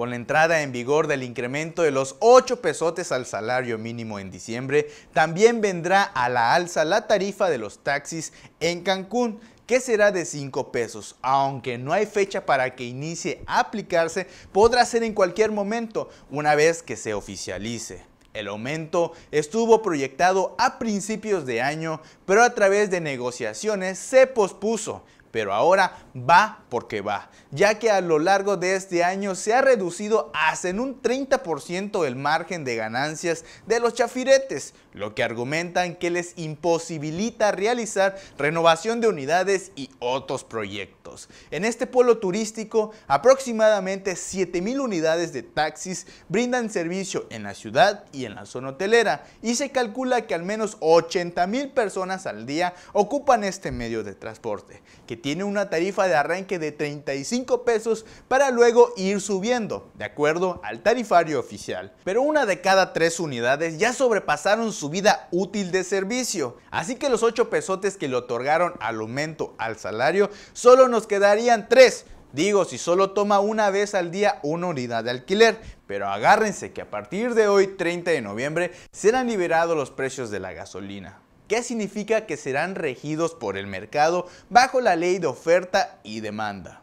con la entrada en vigor del incremento de los 8 pesotes al salario mínimo en diciembre, también vendrá a la alza la tarifa de los taxis en Cancún, que será de 5 pesos, aunque no hay fecha para que inicie a aplicarse, podrá ser en cualquier momento, una vez que se oficialice. El aumento estuvo proyectado a principios de año, pero a través de negociaciones se pospuso pero ahora va porque va, ya que a lo largo de este año se ha reducido hasta en un 30% el margen de ganancias de los chafiretes, lo que argumentan que les imposibilita realizar renovación de unidades y otros proyectos. En este polo turístico, aproximadamente 7.000 unidades de taxis brindan servicio en la ciudad y en la zona hotelera, y se calcula que al menos 80.000 personas al día ocupan este medio de transporte, que tiene una tarifa de arranque de 35 pesos para luego ir subiendo, de acuerdo al tarifario oficial. Pero una de cada tres unidades ya sobrepasaron su vida útil de servicio, así que los 8 pesotes que le otorgaron al aumento al salario solo nos quedarían 3. Digo, si solo toma una vez al día una unidad de alquiler, pero agárrense que a partir de hoy, 30 de noviembre, serán liberados los precios de la gasolina que significa que serán regidos por el mercado bajo la ley de oferta y demanda.